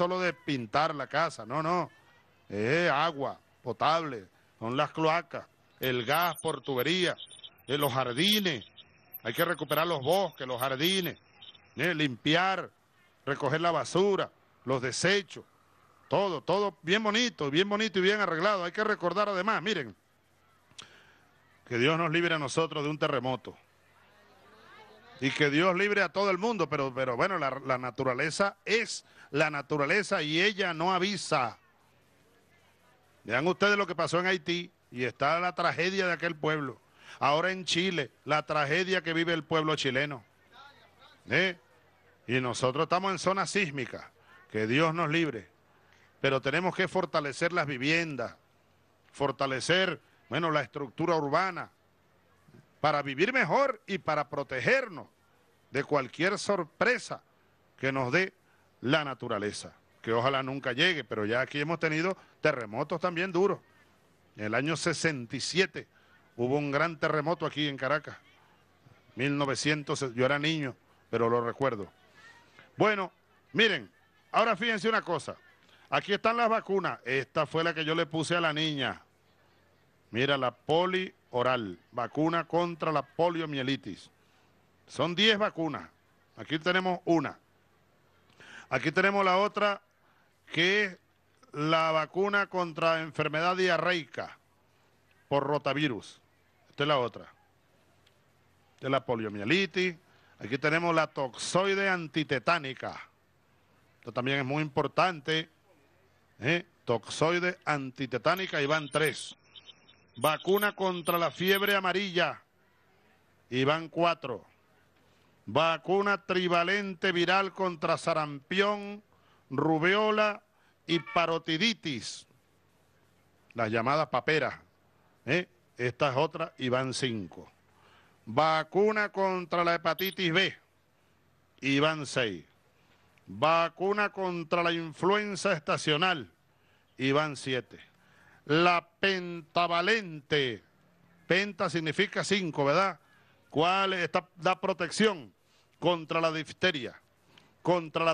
solo de pintar la casa, no, no. Eh, agua potable, son las cloacas, el gas por tubería, eh, los jardines. Hay que recuperar los bosques, los jardines, eh, limpiar, recoger la basura, los desechos. Todo, todo bien bonito, bien bonito y bien arreglado. Hay que recordar además, miren, que Dios nos libre a nosotros de un terremoto y que Dios libre a todo el mundo, pero, pero bueno, la, naturaleza es la naturaleza y ella no avisa. Vean ustedes lo que pasó en Haití y está la tragedia de aquel pueblo. Ahora en Chile, la tragedia que vive el pueblo chileno. ¿Eh? Y nosotros estamos en zona sísmica, que Dios nos libre. Pero tenemos que fortalecer las viviendas, fortalecer, bueno, la estructura urbana, para vivir mejor y para protegernos de cualquier sorpresa que nos dé la naturaleza, que ojalá nunca llegue, pero ya aquí hemos tenido terremotos también duros. En el año 67 hubo un gran terremoto aquí en Caracas, 1900, yo era niño, pero lo recuerdo. Bueno, miren, ahora fíjense una cosa, aquí están las vacunas, esta fue la que yo le puse a la niña, mira la poli oral, vacuna contra la poliomielitis. Son 10 vacunas. Aquí tenemos una. Aquí tenemos la otra, que es la vacuna contra enfermedad diarreica por rotavirus. Esta es la otra. Esta es la poliomielitis. Aquí tenemos la toxoide antitetánica. Esto también es muy importante. ¿eh? Toxoide antitetánica y van tres. Vacuna contra la fiebre amarilla. Y van cuatro vacuna trivalente viral contra sarampión, rubéola y parotiditis, las llamadas paperas. ¿eh? Esta es otra y van cinco. Vacuna contra la hepatitis B y van seis. Vacuna contra la influenza estacional y van siete. La pentavalente, penta significa cinco, ¿verdad? ¿Cuál da protección? contra la difteria, contra la